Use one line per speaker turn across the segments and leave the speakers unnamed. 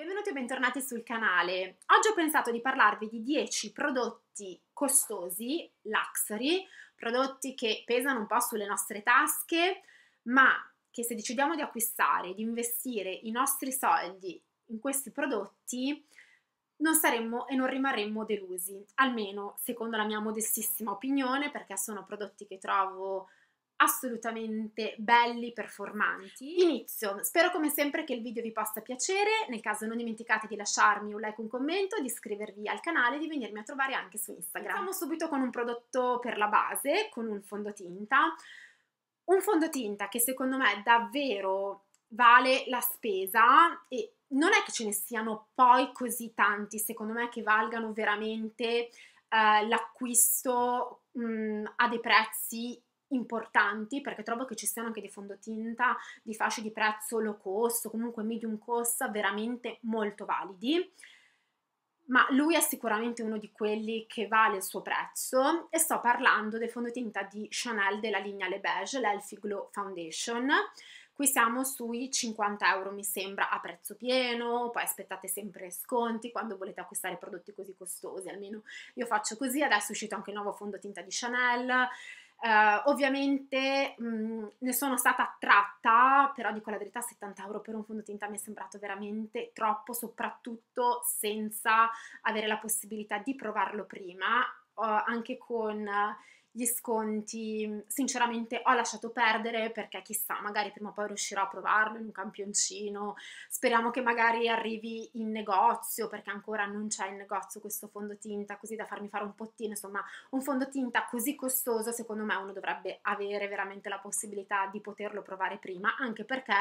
benvenuti e bentornati sul canale. Oggi ho pensato di parlarvi di 10 prodotti costosi, luxury, prodotti che pesano un po' sulle nostre tasche, ma che se decidiamo di acquistare, di investire i nostri soldi in questi prodotti, non saremmo e non rimarremmo delusi, almeno secondo la mia modestissima opinione, perché sono prodotti che trovo assolutamente belli, performanti. Inizio, spero come sempre che il video vi possa piacere, nel caso non dimenticate di lasciarmi un like, un commento, di iscrivervi al canale e di venirmi a trovare anche su Instagram. Iniziamo subito con un prodotto per la base, con un fondotinta. Un fondotinta che secondo me davvero vale la spesa e non è che ce ne siano poi così tanti, secondo me, che valgano veramente eh, l'acquisto mh, mm, a dei prezzi importanti perché trovo che ci siano anche dei fondotinta di fasce di prezzo low cost o comunque medium cost veramente molto validi ma lui è sicuramente uno di quelli che vale il suo prezzo e sto parlando del fondotinta di Chanel della linea Le Beige, l'Elfi Glow Foundation. Qui siamo sui 50 euro mi sembra a prezzo pieno, poi aspettate sempre sconti quando volete acquistare prodotti così costosi, almeno io faccio così, adesso è uscito anche il nuovo fondotinta di Chanel, Uh, ovviamente mh, mm, ne sono stata attratta, però dico la verità, 70 euro per un fondotinta mi è sembrato veramente troppo, soprattutto senza avere la possibilità di provarlo prima, uh, anche con... Uh, gli sconti, mm, sinceramente ho lasciato perdere perché chissà, magari prima o poi riuscirò a provarlo in un campioncino, speriamo che magari arrivi in negozio perché ancora non c'è in negozio questo fondotinta così da farmi fare un pottino, insomma un fondotinta così costoso secondo me uno dovrebbe avere veramente la possibilità di poterlo provare prima, anche perché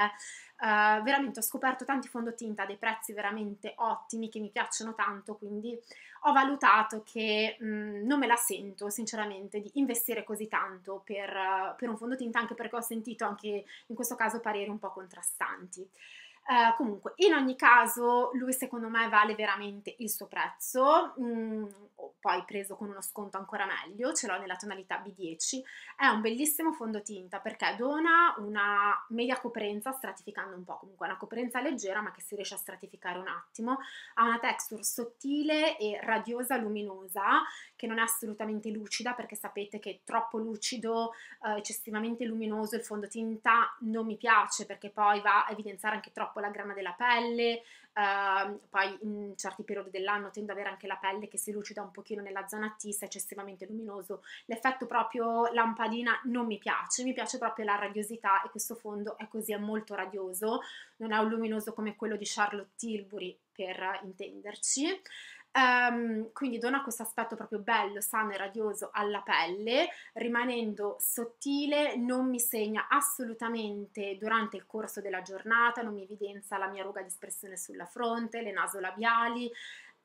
eh, veramente ho scoperto tanti fondotinta a dei prezzi veramente ottimi che mi piacciono tanto, quindi ho valutato che mh, mm, non me la sento sinceramente di investire così tanto per, per un fondotinta, anche perché ho sentito anche in questo caso pareri un po' contrastanti. Uh, comunque, in ogni caso, lui secondo me vale veramente il suo prezzo, mm, ho poi preso con uno sconto ancora meglio, ce l'ho nella tonalità B10. È un bellissimo fondotinta perché dona una media coprenza, stratificando un po', comunque una coprenza leggera ma che si riesce a stratificare un attimo, ha una texture sottile e radiosa luminosa che non è assolutamente lucida perché sapete che è troppo lucido, eh, eccessivamente luminoso il fondotinta non mi piace perché poi va a evidenziare anche troppo la grana della pelle, Uh, poi in certi periodi dell'anno tendo ad avere anche la pelle che si lucida un pochino nella zona T se è eccessivamente luminoso. L'effetto proprio lampadina non mi piace, mi piace proprio la radiosità e questo fondo è così, è molto radioso, non è un luminoso come quello di Charlotte Tilbury per intenderci. Um, quindi dona questo aspetto proprio bello, sano e radioso alla pelle, rimanendo sottile, non mi segna assolutamente durante il corso della giornata, non mi evidenzia la mia ruga di espressione sulla fronte, le nasolabiali,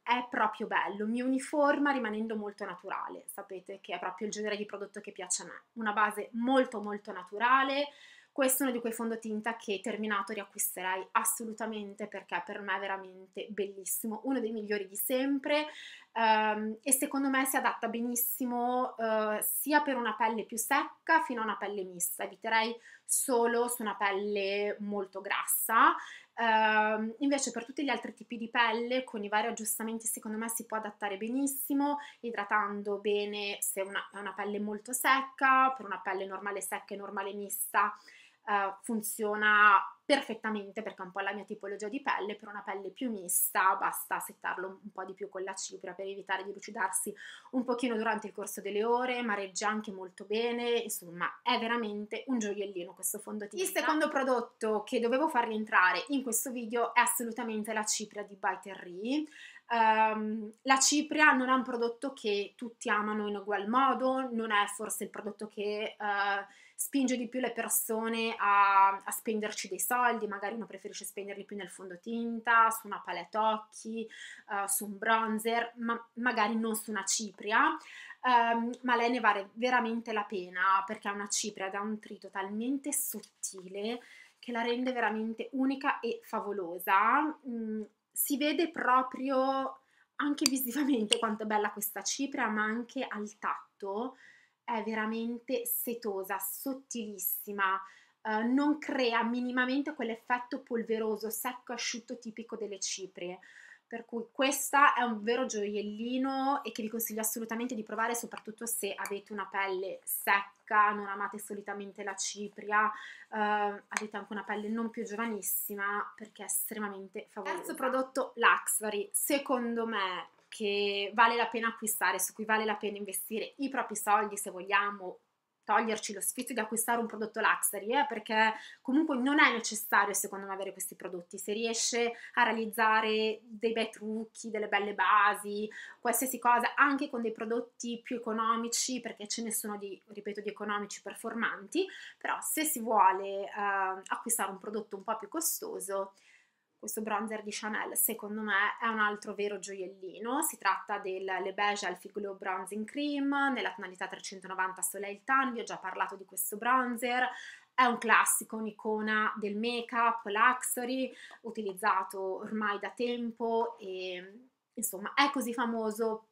è proprio bello, mi uniforma rimanendo molto naturale, sapete che è proprio il genere di prodotto che piace a me, una base molto molto naturale, questo è uno di quei fondotinta che terminato riacquisterei assolutamente perché per me è veramente bellissimo, uno dei migliori di sempre um, e secondo me si adatta benissimo uh, sia per una pelle più secca fino a una pelle mista, eviterei solo su una pelle molto grassa. Uh, invece per tutti gli altri tipi di pelle con i vari aggiustamenti secondo me si può adattare benissimo idratando bene se è una, una pelle molto secca per una pelle normale secca e normale mista uh, funziona perfettamente perché è un po' la mia tipologia di pelle, per una pelle più mista basta settarlo un po' di più con la cipria per evitare di lucidarsi un pochino durante il corso delle ore, mareggia anche molto bene, insomma è veramente un gioiellino questo fondotinta. Il secondo prodotto che dovevo far rientrare in questo video è assolutamente la cipria di By Terry. Um, ehm, la cipria non è un prodotto che tutti amano in ugual modo, non è forse il prodotto che... Uh, spinge di più le persone a, a spenderci dei soldi, magari uno preferisce spenderli più nel fondotinta, su una palette occhi, uh, su un bronzer, ma magari non su una cipria. Um, ma lei ne vale veramente la pena perché ha una cipria da un trito talmente sottile che la rende veramente unica e favolosa. Mm, si vede proprio anche visivamente quanto è bella questa cipria, ma anche al tatto è veramente setosa, sottilissima, eh, non crea minimamente quell'effetto polveroso, secco, asciutto tipico delle ciprie. Per cui questa è un vero gioiellino e che vi consiglio assolutamente di provare, soprattutto se avete una pelle secca, non amate solitamente la cipria, eh, avete anche una pelle non più giovanissima perché è estremamente favolosa. Terzo prodotto, Luxury. Secondo me che vale la pena acquistare, su cui vale la pena investire i propri soldi se vogliamo toglierci lo sfizio di acquistare un prodotto luxury eh, perché comunque non è necessario secondo me avere questi prodotti se riesce a realizzare dei bei trucchi, delle belle basi qualsiasi cosa anche con dei prodotti più economici perché ce ne sono di, ripeto, di economici performanti però se si vuole eh, acquistare un prodotto un po' più costoso questo bronzer di Chanel secondo me è un altro vero gioiellino, si tratta del Le Beige Alfie Glow Bronzing Cream nella tonalità 390 Soleil Tan, vi ho già parlato di questo bronzer, è un classico, un'icona del make-up, luxury, utilizzato ormai da tempo e insomma è così famoso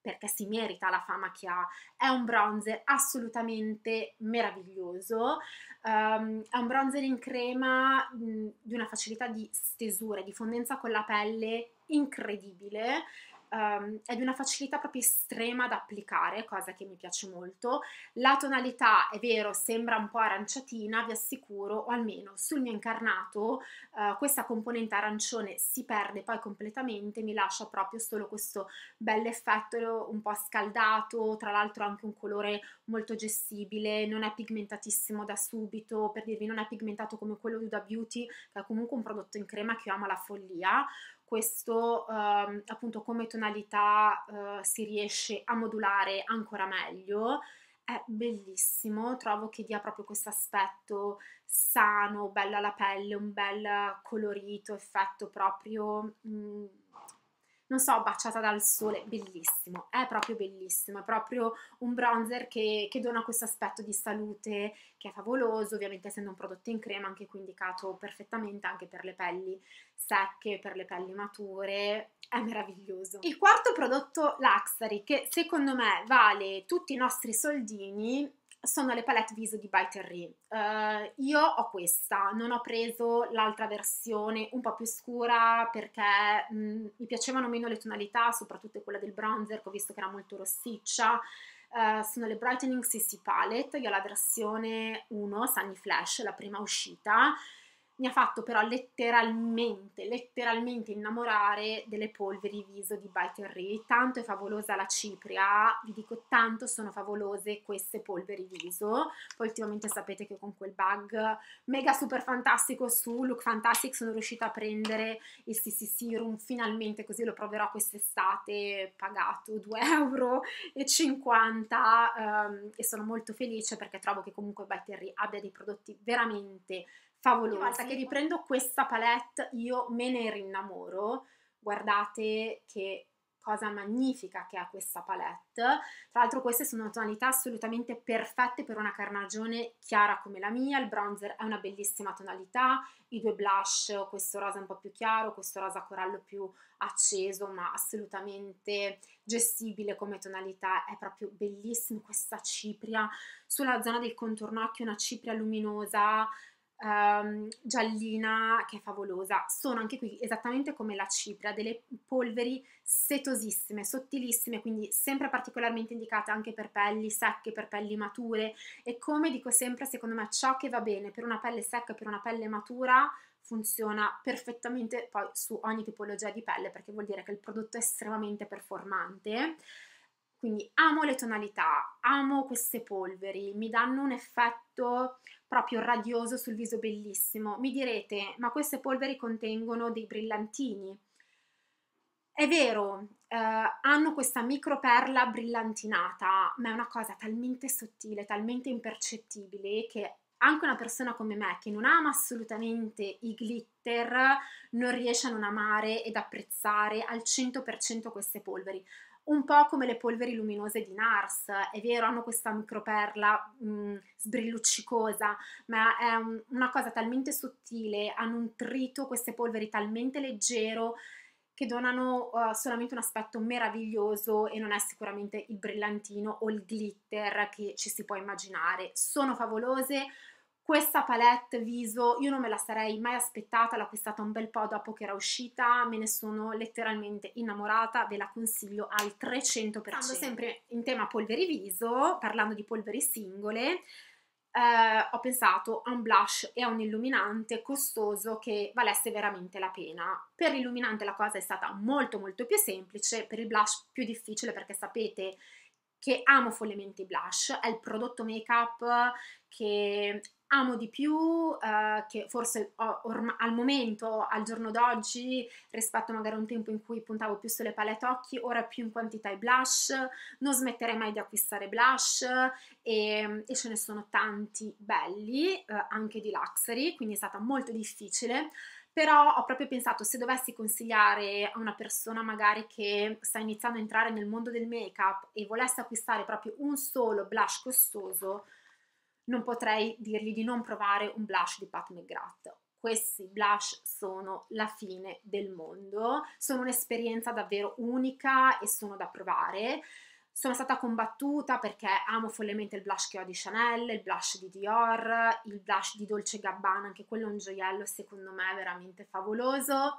perché si merita la fama che ha, è un bronzer assolutamente meraviglioso, um, è un bronzer in crema mh, di una facilità di stesura, e di fondenza con la pelle incredibile, um, è di una facilità proprio estrema da applicare, cosa che mi piace molto. La tonalità, è vero, sembra un po' aranciatina, vi assicuro, o almeno sul mio incarnato uh, questa componente arancione si perde poi completamente, mi lascia proprio solo questo bel effetto eh, un po' scaldato, tra l'altro anche un colore molto gestibile, non è pigmentatissimo da subito, per dirvi non è pigmentato come quello di Huda Beauty, che è comunque un prodotto in crema che io amo la follia, questo ehm, appunto come tonalità eh, si riesce a modulare ancora meglio è bellissimo, trovo che dia proprio questo aspetto sano, bello alla pelle, un bel colorito, effetto proprio mh, mm, non so, baciata dal sole, bellissimo, è proprio bellissimo, è proprio un bronzer che, che dona questo aspetto di salute che è favoloso, ovviamente essendo un prodotto in crema anche qui indicato perfettamente anche per le pelli secche, per le pelli mature, è meraviglioso. Il quarto prodotto Luxury che secondo me vale tutti i nostri soldini sono le palette viso di By Terry. Uh, eh, io ho questa, non ho preso l'altra versione un po' più scura perché mh, mm, mi piacevano meno le tonalità, soprattutto quella del bronzer che ho visto che era molto rossiccia. Uh, sono le Brightening CC Palette, io ho la versione 1 Sunny Flash, la prima uscita mi ha fatto però letteralmente, letteralmente innamorare delle polveri viso di Bite and Read. Tanto è favolosa la cipria, vi dico tanto sono favolose queste polveri viso. Poi ultimamente sapete che con quel bug mega super fantastico su Look Fantastic sono riuscita a prendere il CC Serum finalmente, così lo proverò quest'estate, pagato 2,50 euro ehm, e sono molto felice perché trovo che comunque Bite and Read abbia dei prodotti veramente favolosa. Ogni volta che riprendo questa palette io me ne rinnamoro. Guardate che cosa magnifica che ha questa palette. Tra l'altro queste sono tonalità assolutamente perfette per una carnagione chiara come la mia, il bronzer è una bellissima tonalità, i due blush, questo rosa un po' più chiaro, questo rosa corallo più acceso, ma assolutamente gestibile come tonalità, è proprio bellissimo questa cipria, sulla zona del contorno occhio una cipria luminosa, um, giallina che è favolosa. Sono anche qui esattamente come la cipria, delle polveri setosissime, sottilissime, quindi sempre particolarmente indicate anche per pelli secche, per pelli mature e come dico sempre, secondo me ciò che va bene per una pelle secca e per una pelle matura funziona perfettamente poi su ogni tipologia di pelle perché vuol dire che il prodotto è estremamente performante. Quindi amo le tonalità, amo queste polveri, mi danno un effetto proprio radioso sul viso bellissimo. Mi direte, ma queste polveri contengono dei brillantini? È vero, eh, hanno questa microperla brillantinata, ma è una cosa talmente sottile, talmente impercettibile che anche una persona come me che non ama assolutamente i glitter non riesce a non amare ed apprezzare al 100% queste polveri un po' come le polveri luminose di Nars, è vero, hanno questa microperla mh, mm, sbrilluccicosa, ma è un, una cosa talmente sottile, hanno un trito, queste polveri talmente leggero che donano uh, solamente un aspetto meraviglioso e non è sicuramente il brillantino o il glitter che ci si può immaginare. Sono favolose, questa palette viso io non me la sarei mai aspettata, l'ho acquistata un bel po' dopo che era uscita, me ne sono letteralmente innamorata, ve la consiglio al 300%. Parlando sempre in tema polveri viso, parlando di polveri singole, eh, ho pensato a un blush e a un illuminante costoso che valesse veramente la pena. Per l'illuminante la cosa è stata molto molto più semplice, per il blush più difficile perché sapete che amo follemente i blush, è il prodotto make up che amo di più, eh, che forse orma- al momento, al giorno d'oggi, rispetto magari a un tempo in cui puntavo più sulle palette occhi, ora più in quantità i blush, non smetterei mai di acquistare blush e, ehm, e ce ne sono tanti belli, eh, anche di luxury, quindi è stata molto difficile però ho proprio pensato se dovessi consigliare a una persona magari che sta iniziando a entrare nel mondo del make up e volesse acquistare proprio un solo blush costoso non potrei dirgli di non provare un blush di Pat McGrath. Questi blush sono la fine del mondo, sono un'esperienza davvero unica e sono da provare. Sono stata combattuta perché amo follemente il blush che ho di Chanel, il blush di Dior, il blush di Dolce Gabbana, anche quello è un gioiello secondo me veramente favoloso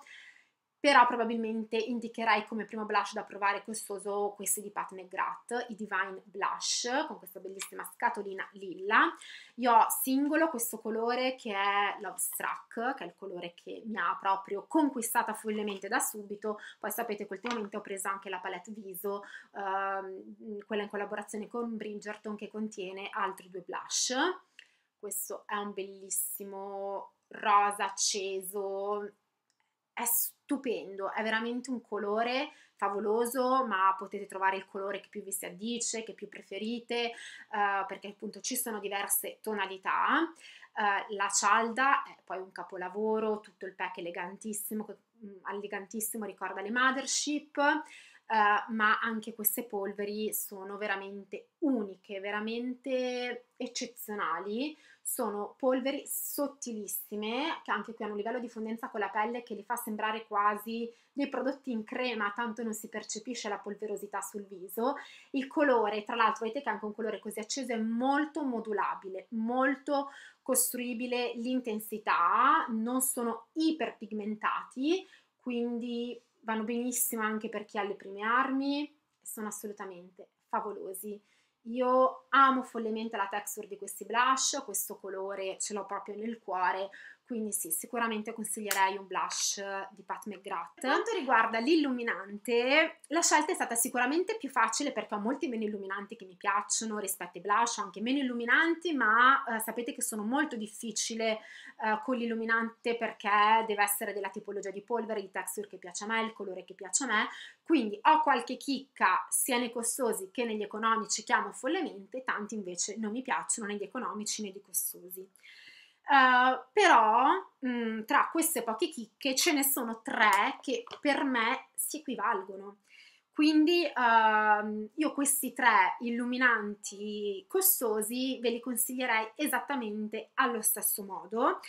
però probabilmente indicherai come primo blush da provare costoso questi di Pat McGrath, i Divine Blush, con questa bellissima scatolina lilla. Io ho singolo questo colore che è Love Struck, che è il colore che mi ha proprio conquistata follemente da subito, poi sapete che ultimamente ho preso anche la palette Viso, ehm, quella in collaborazione con Bridgerton che contiene altri due blush. Questo è un bellissimo rosa acceso, è stupendo, è veramente un colore favoloso, ma potete trovare il colore che più vi si addice, che più preferite, eh, perché appunto ci sono diverse tonalità. Eh, la cialda è poi un capolavoro, tutto il pack elegantissimo, mm, elegantissimo ricorda le mothership. Uh, ma anche queste polveri sono veramente uniche, veramente eccezionali sono polveri sottilissime, che anche qui hanno un livello di fondenza con la pelle che li fa sembrare quasi dei prodotti in crema, tanto non si percepisce la polverosità sul viso. Il colore, tra l'altro, vedete che anche un colore così acceso è molto modulabile, molto costruibile l'intensità, non sono iperpigmentati, quindi vanno benissimo anche per chi ha le prime armi, sono assolutamente favolosi. Io amo follemente la texture di questi blush, questo colore ce l'ho proprio nel cuore, quindi sì, sicuramente consiglierei un blush di Pat McGrath. Per mm-hmm. quanto riguarda l'illuminante, la scelta è stata sicuramente più facile perché ho molti meno illuminanti che mi piacciono rispetto ai blush, anche meno illuminanti, ma eh, sapete che sono molto difficile eh, con l'illuminante perché deve essere della tipologia di polvere, di texture che piace a me, il colore che piace a me, quindi ho qualche chicca sia nei costosi che negli economici che amo follemente, tanti invece non mi piacciono né gli economici né di costosi. Eh, però mh, mm, tra queste poche chicche ce ne sono tre che per me si equivalgono. Quindi uh, io questi tre illuminanti costosi ve li consiglierei esattamente allo stesso modo, uh,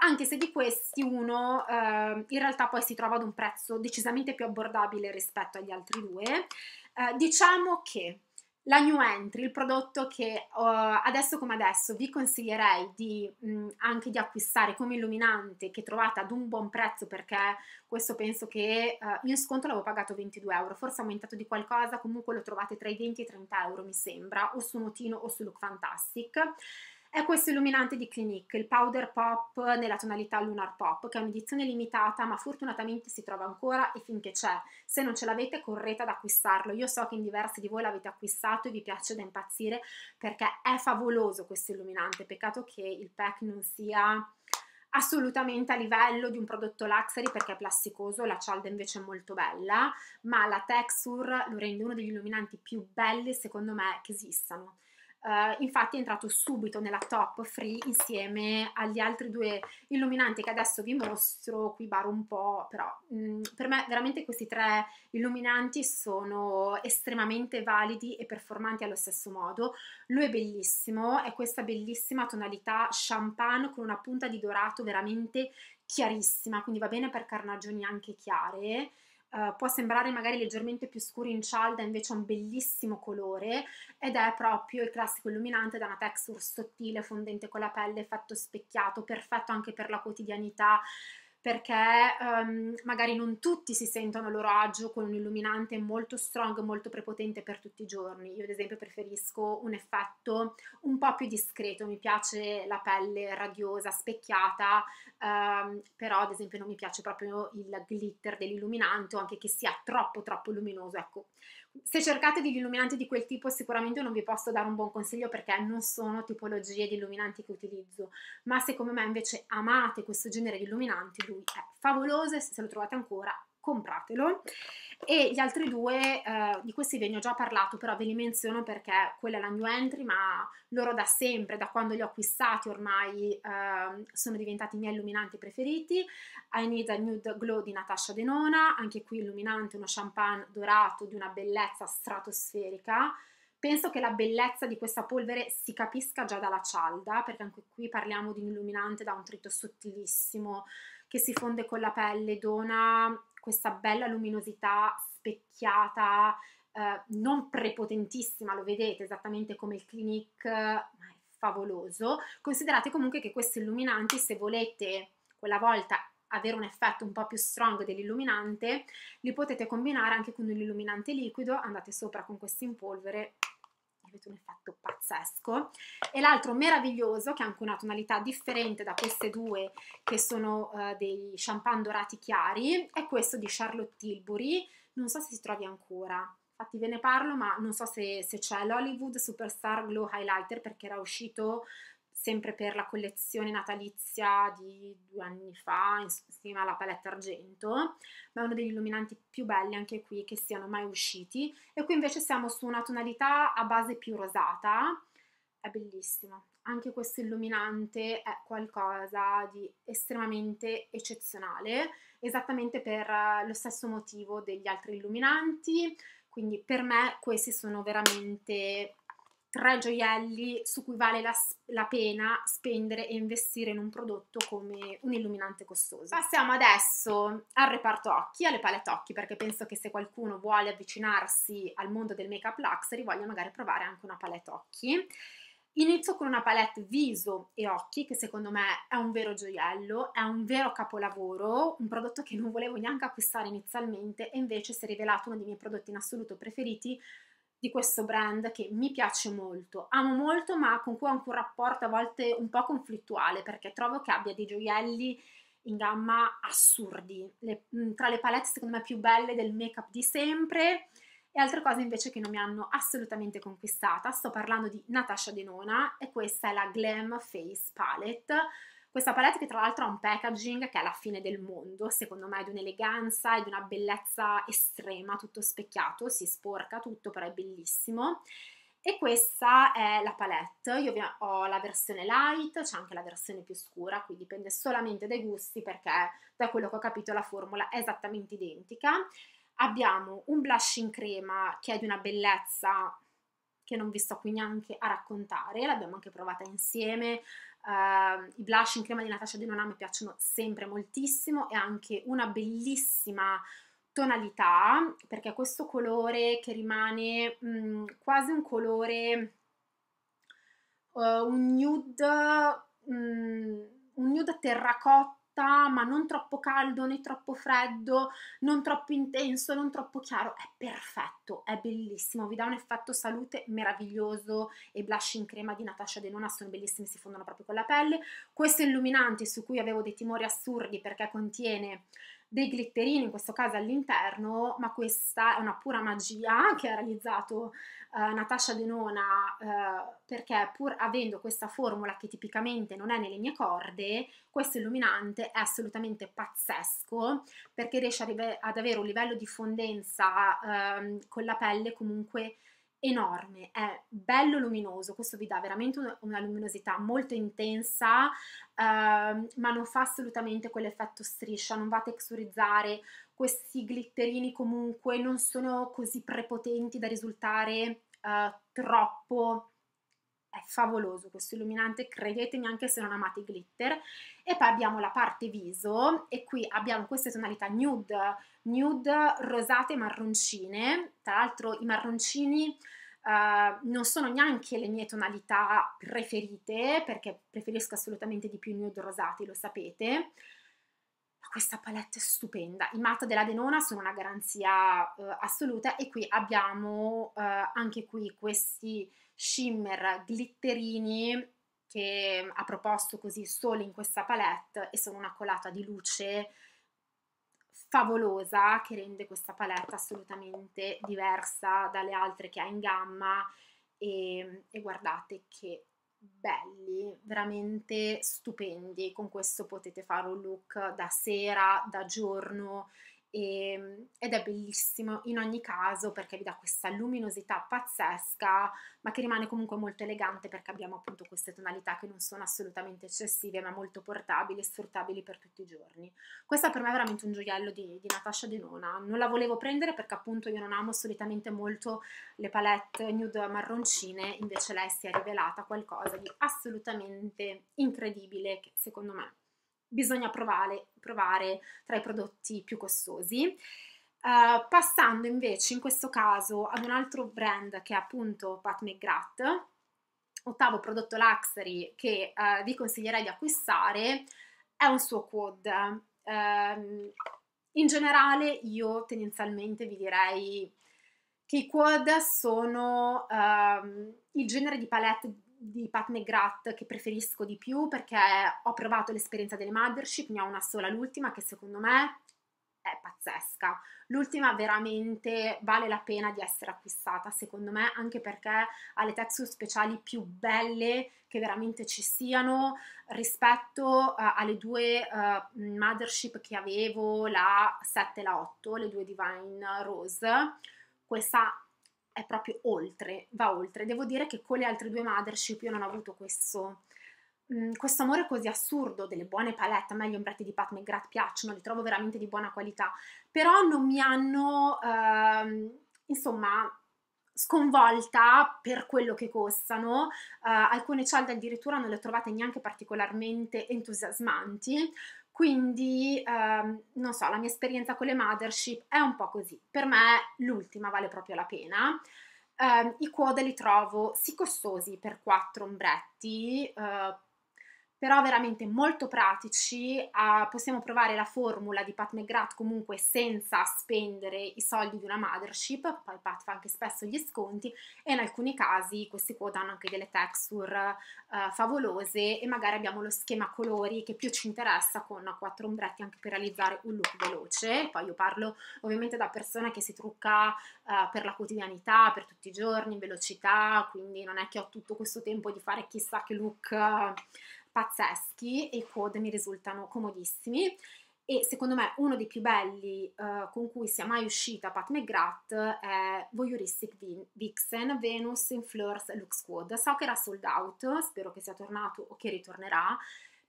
anche se di questi uno uh, in realtà poi si trova ad un prezzo decisamente più abbordabile rispetto agli altri due. Eh, diciamo che la New Entry, il prodotto che uh, adesso come adesso vi consiglierei di, mh, mm, anche di acquistare come illuminante che trovate ad un buon prezzo perché questo penso che uh, in sconto l'avevo pagato 22 euro, forse aumentato di qualcosa, comunque lo trovate tra i 20 e i 30 euro mi sembra, o su Notino o su Look Fantastic è questo illuminante di Clinique, il Powder Pop nella tonalità Lunar Pop, che è un'edizione limitata ma fortunatamente si trova ancora e finché c'è. Se non ce l'avete correte ad acquistarlo, io so che in diversi di voi l'avete acquistato e vi piace da impazzire perché è favoloso questo illuminante, peccato che il pack non sia assolutamente a livello di un prodotto luxury perché è plasticoso, la cialda invece è molto bella, ma la texture lo rende uno degli illuminanti più belli secondo me che esistano. Uh, infatti è entrato subito nella top 3 insieme agli altri due illuminanti che adesso vi mostro, qui baro un po', però mh, mm, per me veramente questi tre illuminanti sono estremamente validi e performanti allo stesso modo. Lui è bellissimo, è questa bellissima tonalità champagne con una punta di dorato veramente chiarissima, quindi va bene per carnagioni anche chiare eh, può sembrare magari leggermente più scuro in cialda, invece ha un bellissimo colore ed è proprio il classico illuminante da una texture sottile, fondente con la pelle, effetto specchiato, perfetto anche per la quotidianità, perché um, magari non tutti si sentono a loro agio con un illuminante molto strong, molto prepotente per tutti i giorni. Io ad esempio preferisco un effetto un po' più discreto, mi piace la pelle radiosa, specchiata, um, però ad esempio non mi piace proprio il glitter dell'illuminante o anche che sia troppo troppo luminoso, ecco. Se cercate degli illuminanti di quel tipo sicuramente non vi posso dare un buon consiglio perché non sono tipologie di illuminanti che utilizzo, ma se come me invece amate questo genere di illuminanti lui è favoloso e se lo trovate ancora compratelo e gli altri due eh, di questi ve ne ho già parlato però ve li menziono perché quella è la new entry ma loro da sempre da quando li ho acquistati ormai eh, sono diventati i miei illuminanti preferiti I Need a Nude Glow di Natasha Denona anche qui illuminante uno champagne dorato di una bellezza stratosferica Penso che la bellezza di questa polvere si capisca già dalla cialda, perché anche qui parliamo di un illuminante da un trito sottilissimo che si fonde con la pelle, dona questa bella luminosità specchiata, eh, non prepotentissima, lo vedete esattamente come il Clinique, ma è favoloso. Considerate comunque che questi illuminanti, se volete quella volta avere un effetto un po' più strong dell'illuminante, li potete combinare anche con un illuminante liquido, andate sopra con questo in polvere avete un effetto pazzesco. E l'altro meraviglioso, che ha anche una tonalità differente da queste due, che sono eh, dei champagne dorati chiari, è questo di Charlotte Tilbury, non so se si trovi ancora. Infatti ve ne parlo, ma non so se, se c'è l'Hollywood Superstar Glow Highlighter perché era uscito sempre per la collezione natalizia di due anni fa, insieme alla palette argento, ma è uno degli illuminanti più belli anche qui che siano mai usciti. E qui invece siamo su una tonalità a base più rosata, è bellissimo. Anche questo illuminante è qualcosa di estremamente eccezionale, esattamente per eh, lo stesso motivo degli altri illuminanti, quindi per me questi sono veramente tre gioielli su cui vale la, la, pena spendere e investire in un prodotto come un illuminante costoso. Passiamo adesso al reparto occhi, alle palette occhi, perché penso che se qualcuno vuole avvicinarsi al mondo del make-up luxury voglia magari provare anche una palette occhi. Inizio con una palette viso e occhi che secondo me è un vero gioiello, è un vero capolavoro, un prodotto che non volevo neanche acquistare inizialmente e invece si è rivelato uno dei miei prodotti in assoluto preferiti di questo brand che mi piace molto, amo molto, ma con cui ho anche un rapporto a volte un po' conflittuale perché trovo che abbia dei gioielli in gamma assurdi, le, mm, tra le palette secondo me più belle del make-up di sempre e altre cose invece che non mi hanno assolutamente conquistata. Sto parlando di Natasha Denona e questa è la Glam Face Palette questa palette che tra l'altro ha un packaging che è la fine del mondo, secondo me è di un'eleganza e di una bellezza estrema, tutto specchiato, si sporca tutto, però è bellissimo. E questa è la palette, io ho la versione light, c'è anche la versione più scura, quindi dipende solamente dai gusti perché da quello che ho capito la formula è esattamente identica. Abbiamo un blush in crema che è di una bellezza che non vi sto qui neanche a raccontare, l'abbiamo anche provata insieme, Uh, I blush in crema di Natasha Denona mi piacciono sempre moltissimo e anche una bellissima tonalità perché questo colore che rimane mh, mm, quasi un colore uh, un nude mh, mm, un nude terracotta matta, ma non troppo caldo né troppo freddo, non troppo intenso, non troppo chiaro, è perfetto, è bellissimo, vi dà un effetto salute meraviglioso e blush in crema di Natasha Denona sono bellissimi, si fondono proprio con la pelle. Questo illuminante su cui avevo dei timori assurdi perché contiene dei glitterini, in questo caso all'interno, ma questa è una pura magia che ha realizzato eh, Natasha Denona eh, perché pur avendo questa formula che tipicamente non è nelle mie corde, questo illuminante è assolutamente pazzesco perché riesce ad avere un livello di fondenza eh, con la pelle comunque enorme, è bello luminoso, questo vi dà veramente una luminosità molto intensa, ehm, ma non fa assolutamente quell'effetto striscia, non va a texturizzare, questi glitterini comunque non sono così prepotenti da risultare eh, troppo è favoloso questo illuminante, credetemi anche se non amate i glitter. E poi abbiamo la parte viso e qui abbiamo queste tonalità nude, nude rosate marroncine, tra l'altro i marroncini eh, non sono neanche le mie tonalità preferite perché preferisco assolutamente di più i nude rosati, lo sapete questa palette è stupenda. I matte della Denona sono una garanzia eh, assoluta e qui abbiamo eh, anche qui questi shimmer, glitterini che mm, ha proposto così solo in questa palette e sono una colata di luce favolosa che rende questa palette assolutamente diversa dalle altre che ha in gamma e, mm, e guardate che belli, veramente stupendi, con questo potete fare un look da sera, da giorno, e, ehm, ed è bellissimo in ogni caso perché vi dà questa luminosità pazzesca ma che rimane comunque molto elegante perché abbiamo appunto queste tonalità che non sono assolutamente eccessive ma molto portabili e sfruttabili per tutti i giorni questa per me è veramente un gioiello di, di Natasha Denona non la volevo prendere perché appunto io non amo solitamente molto le palette nude marroncine invece lei si è rivelata qualcosa di assolutamente incredibile che secondo me bisogna provare, provare tra i prodotti più costosi. Uh, passando invece in questo caso ad un altro brand che è appunto Pat McGrath, ottavo prodotto luxury che uh, vi consiglierei di acquistare, è un suo quad. Uh, in generale io tendenzialmente vi direi che i quad sono ehm, il genere di palette di Pat McGrath che preferisco di più perché ho provato l'esperienza delle mothership, ne ho una sola, l'ultima che secondo me è pazzesca. L'ultima veramente vale la pena di essere acquistata, secondo me, anche perché ha le texture speciali più belle che veramente ci siano rispetto uh, alle due uh, mothership che avevo, la 7 e la 8, le due Divine Rose. Questa è proprio oltre, va oltre. Devo dire che con le altre due mothership io non ho avuto questo mm, questo amore così assurdo delle buone palette, a me gli ombretti di Pat McGrath piacciono, li trovo veramente di buona qualità, però non mi hanno, ehm, insomma, sconvolta per quello che costano, eh, alcune cialde addirittura non le ho trovate neanche particolarmente entusiasmanti, quindi, ehm, non so, la mia esperienza con le mothership è un po' così. Per me l'ultima vale proprio la pena. Eh, I quode li trovo sì costosi per quattro ombretti, eh, però veramente molto pratici, uh, possiamo provare la formula di Pat McGrath comunque senza spendere i soldi di una mothership, poi Pat fa anche spesso gli sconti e in alcuni casi questi quote hanno anche delle texture uh, favolose e magari abbiamo lo schema colori che più ci interessa con quattro ombretti anche per realizzare un look veloce, poi io parlo ovviamente da persona che si trucca uh, per la quotidianità, per tutti i giorni, velocità, quindi non è che ho tutto questo tempo di fare chissà che look pazzeschi e i quad mi risultano comodissimi e secondo me uno dei più belli uh, con cui sia mai uscita Pat McGrath è Voyeuristic Vixen Venus in Fleurs Look Quad. So che era sold out, spero che sia tornato o che ritornerà,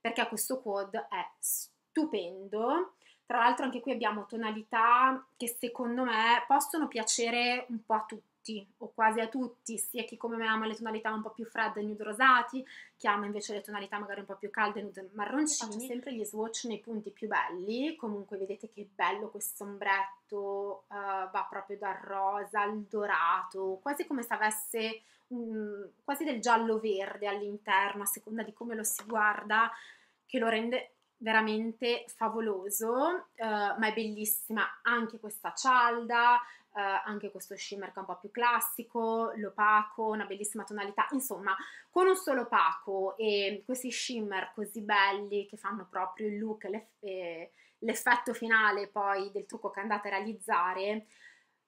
perché questo quad è stupendo. Tra l'altro anche qui abbiamo tonalità che secondo me possono piacere un po' a tutti tutti o quasi a tutti, sia chi come me ama le tonalità un po' più fredde e nude rosati, chi ama invece le tonalità magari un po' più calde e nude marroncini. Faccio sempre gli swatch nei punti più belli, comunque vedete che bello questo ombretto, uh, va proprio dal rosa al dorato, quasi come se avesse un, quasi del giallo verde all'interno, a seconda di come lo si guarda, che lo rende veramente favoloso, uh, ma è bellissima anche questa cialda, Uh, anche questo shimmer che è un po' più classico, l'opaco, una bellissima tonalità, insomma, con un solo opaco e questi shimmer così belli che fanno proprio il look, l'eff- l'effetto finale poi del trucco che andate a realizzare,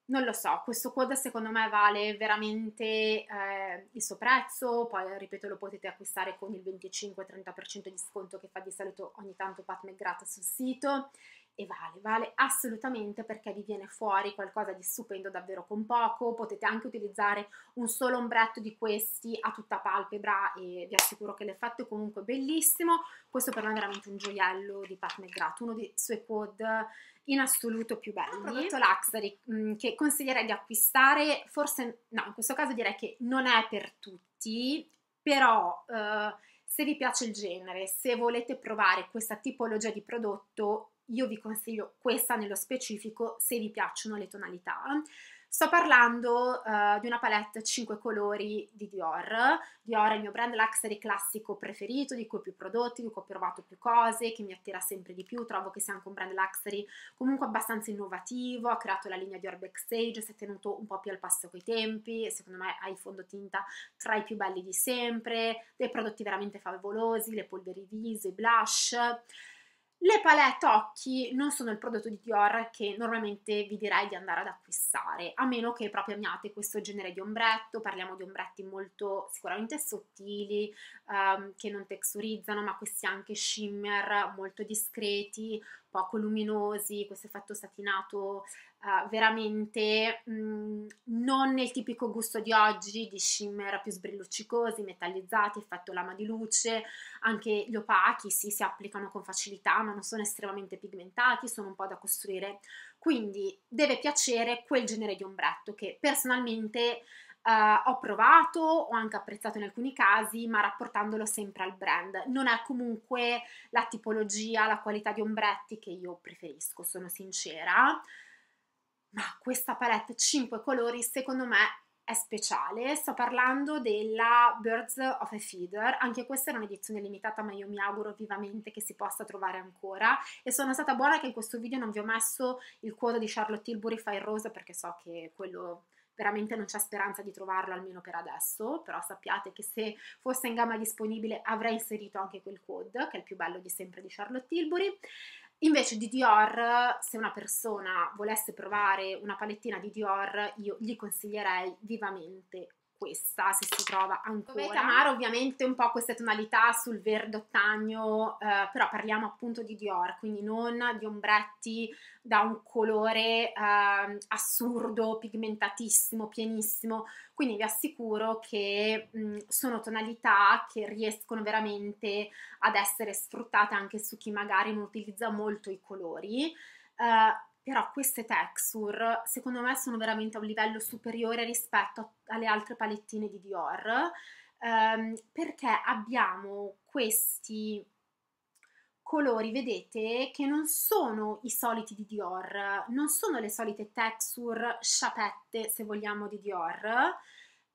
non lo so, questo quad secondo me vale veramente eh, il suo prezzo, poi ripeto lo potete acquistare con il 25-30% di sconto che fa di solito ogni tanto Pat McGrath sul sito e vale, vale assolutamente perché vi viene fuori qualcosa di stupendo davvero con poco, potete anche utilizzare un solo ombretto di questi a tutta palpebra e vi assicuro che l'effetto è comunque bellissimo, questo per me è veramente un gioiello di partner grato, uno dei suoi code in assoluto più belli. Un prodotto Luxury mh, mm, che consiglierei di acquistare, forse no, in questo caso direi che non è per tutti, però eh, se vi piace il genere, se volete provare questa tipologia di prodotto, io vi consiglio questa nello specifico se vi piacciono le tonalità. Sto parlando uh, di una palette 5 colori di Dior. Dior è il mio brand luxury classico preferito, di cui ho più prodotti, di cui ho provato più cose, che mi attira sempre di più. Trovo che sia anche un brand luxury comunque abbastanza innovativo, ha creato la linea Dior Backstage, si è tenuto un po' più al passo coi tempi, secondo me ha i fondotinta tra i più belli di sempre, dei prodotti veramente favolosi, le polveri viso, i blush le palette occhi non sono il prodotto di Dior che normalmente vi direi di andare ad acquistare, a meno che proprio amiate questo genere di ombretto, parliamo di ombretti molto sicuramente sottili, ehm, che non texturizzano, ma questi anche shimmer molto discreti, poco luminosi, questo effetto satinato uh, veramente mh, mm, non nel tipico gusto di oggi di shimmer più sbrilluccicosi, metallizzati, effetto lama di luce, anche gli opachi sì, si applicano con facilità ma non sono estremamente pigmentati, sono un po' da costruire, quindi deve piacere quel genere di ombretto che personalmente uh, ho provato, ho anche apprezzato in alcuni casi, ma rapportandolo sempre al brand. Non è comunque la tipologia, la qualità di ombretti che io preferisco, sono sincera. Ma questa palette 5 colori secondo me è speciale, sto parlando della Birds of a Feeder, anche questa era un'edizione limitata ma io mi auguro vivamente che si possa trovare ancora e sono stata buona che in questo video non vi ho messo il quadro di Charlotte Tilbury Fire Rose perché so che quello veramente non c'è speranza di trovarlo almeno per adesso, però sappiate che se fosse in gamma disponibile avrei inserito anche quel code, che è il più bello di sempre di Charlotte Tilbury. Invece di Dior, se una persona volesse provare una palettina di Dior, io gli consiglierei vivamente questa se si trova ancora. Dovete amare ovviamente un po' queste tonalità sul verde ottagno, eh, però parliamo appunto di Dior, quindi non di ombretti da un colore eh, assurdo, pigmentatissimo, pienissimo, quindi vi assicuro che mh, mm, sono tonalità che riescono veramente ad essere sfruttate anche su chi magari non utilizza molto i colori. Eh, però queste texture secondo me sono veramente a un livello superiore rispetto alle altre palettine di Dior ehm, perché abbiamo questi colori vedete che non sono i soliti di Dior non sono le solite texture sciapette se vogliamo di Dior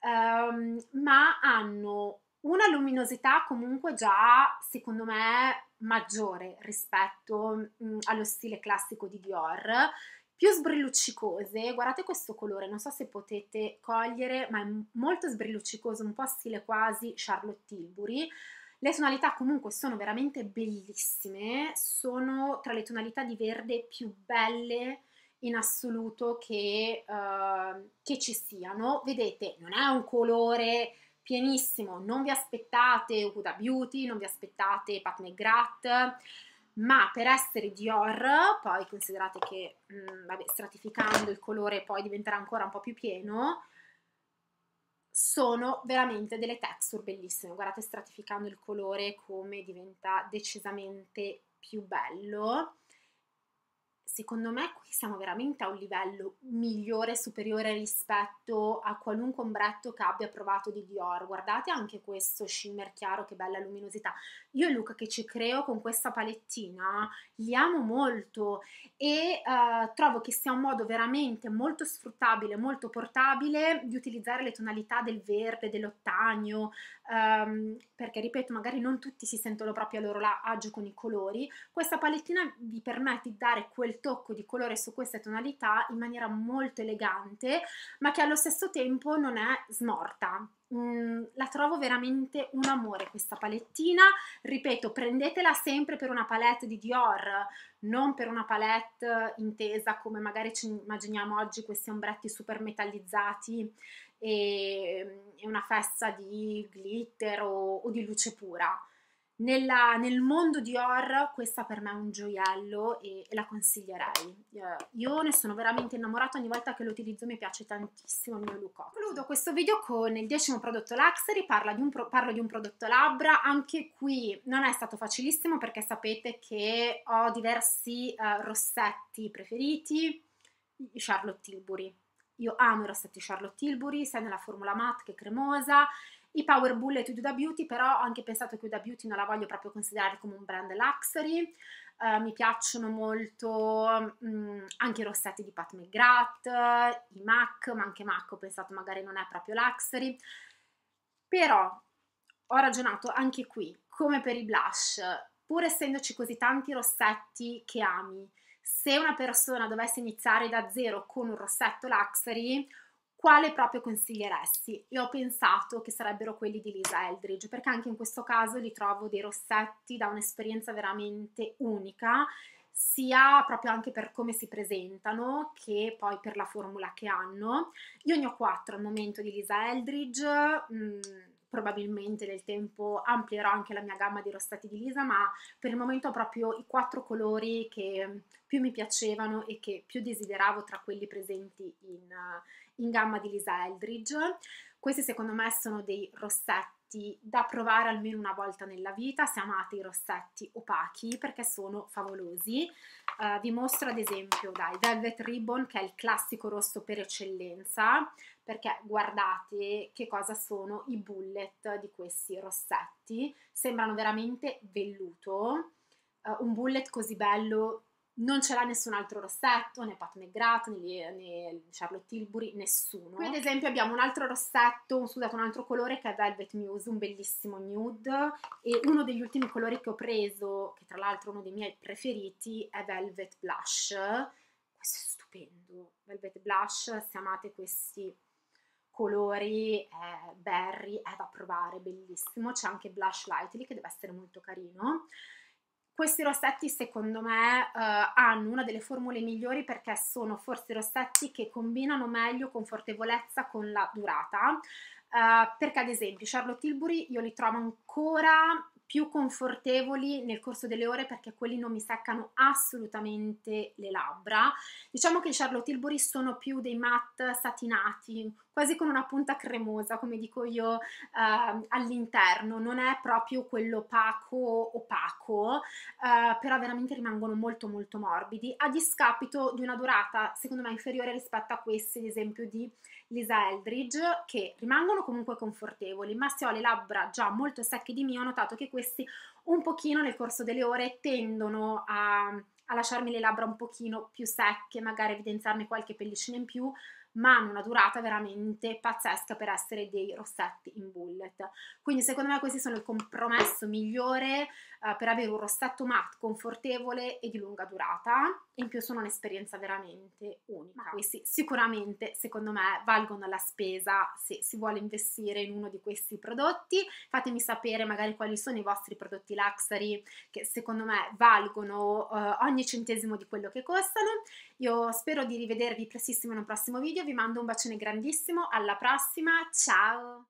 ehm, ma hanno una luminosità comunque già secondo me maggiore rispetto mh, mm, allo stile classico di Dior, più sbrilluccicose. Guardate questo colore, non so se potete cogliere, ma è molto sbrilluccicoso, un po' stile quasi Charlotte Tilbury. Le tonalità comunque sono veramente bellissime, sono tra le tonalità di verde più belle in assoluto che, uh, che ci siano. Vedete, non è un colore pienissimo, non vi aspettate Huda Beauty, non vi aspettate Pat McGrath, ma per essere Dior, poi considerate che mh, mm, vabbè, stratificando il colore poi diventerà ancora un po' più pieno, sono veramente delle texture bellissime. Guardate stratificando il colore come diventa decisamente più bello secondo me qui siamo veramente a un livello migliore, superiore rispetto a qualunque ombretto che abbia provato di Dior. Guardate anche questo shimmer chiaro, che bella luminosità. Io e Luca che ci creo con questa palettina, li amo molto e uh, trovo che sia un modo veramente molto sfruttabile, molto portabile di utilizzare le tonalità del verde, dell'ottagno, um, perché ripeto, magari non tutti si sentono proprio a loro agio con i colori, questa palettina vi permette di dare quel tocco di colore su queste tonalità in maniera molto elegante, ma che allo stesso tempo non è smorta. Mm, la trovo veramente un amore questa palettina, ripeto, prendetela sempre per una palette di Dior, non per una palette intesa come magari ci immaginiamo oggi questi ombretti super metallizzati e, e una festa di glitter o, o di luce pura. Nella, nel mondo di horror questa per me è un gioiello e, e la consiglierei. Eh, io ne sono veramente innamorata, ogni volta che lo utilizzo mi piace tantissimo il mio look. Concludo questo video con il decimo prodotto Luxury, di pro, parlo di un prodotto labbra, anche qui non è stato facilissimo perché sapete che ho diversi eh, rossetti preferiti, Charlotte Tilbury io amo i rossetti Charlotte Tilbury, sia nella formula matte che cremosa, i Power Bullet Uda Beauty, però ho anche pensato che Uda Beauty non la voglio proprio considerare come un brand luxury. Uh, mi piacciono molto um, anche i rossetti di Pat McGrath, i MAC, ma anche MAC ho pensato magari non è proprio luxury. Però ho ragionato anche qui, come per i blush, pur essendoci così tanti rossetti che ami, se una persona dovesse iniziare da zero con un rossetto luxury, quale proprio consiglieresti? E ho pensato che sarebbero quelli di Lisa Eldridge, perché anche in questo caso li trovo dei rossetti da un'esperienza veramente unica, sia proprio anche per come si presentano che poi per la formula che hanno. Io ne ho quattro al momento di Lisa Eldridge, mh, mm, probabilmente nel tempo amplierò anche la mia gamma di rossetti di lisa, ma per il momento ho proprio i quattro colori che più mi piacevano e che più desideravo tra quelli presenti in, in gamma di Lisa Eldridge. Questi secondo me sono dei rossetti rossetti da provare almeno una volta nella vita se amate i rossetti opachi perché sono favolosi. Uh, vi mostro ad esempio dai Velvet Ribbon che è il classico rosso per eccellenza perché guardate che cosa sono i bullet di questi rossetti, sembrano veramente velluto. Uh, un bullet così bello non ce l'ha nessun altro rossetto, né Pat McGrath, né, né Charlotte Tilbury, nessuno. Qui ad esempio abbiamo un altro rossetto, scusate, un altro colore che è Velvet Muse, un bellissimo nude, e uno degli ultimi colori che ho preso, che tra l'altro è uno dei miei preferiti, è Velvet Blush. Questo è stupendo, Velvet Blush, se amate questi colori, è berry, è da provare, bellissimo. C'è anche Blush Lightly che deve essere molto carino questi rossetti secondo me eh, hanno una delle formule migliori perché sono forse rossetti che combinano meglio confortevolezza con la durata eh, perché ad esempio Charlotte Tilbury io li trovo ancora più confortevoli nel corso delle ore perché quelli non mi seccano assolutamente le labbra. Diciamo che i Charlotte Tilbury sono più dei matte satinati, quasi con una punta cremosa, come dico io, eh, all'interno, non è proprio quell'opaco opaco, eh, però veramente rimangono molto molto morbidi, a discapito di una durata secondo me inferiore rispetto a questi, ad esempio di Lisa Eldridge, che rimangono comunque confortevoli, ma se ho le labbra già molto secche di mio, ho notato che questi un pochino nel corso delle ore tendono a, a lasciarmi le labbra un pochino più secche, magari evidenziarne qualche pellicina in più, ma hanno una durata veramente pazzesca per essere dei rossetti in bullet. Quindi secondo me questi sono il compromesso migliore eh, per avere un rossetto matte confortevole e di lunga durata. In più sono un'esperienza veramente unica. Ma questi sicuramente secondo me valgono la spesa se si vuole investire in uno di questi prodotti. Fatemi sapere magari quali sono i vostri prodotti luxury che secondo me valgono eh, ogni centesimo di quello che costano. Io spero di rivedervi prestissimo in un prossimo video video, vi mando un bacione grandissimo, alla prossima, ciao!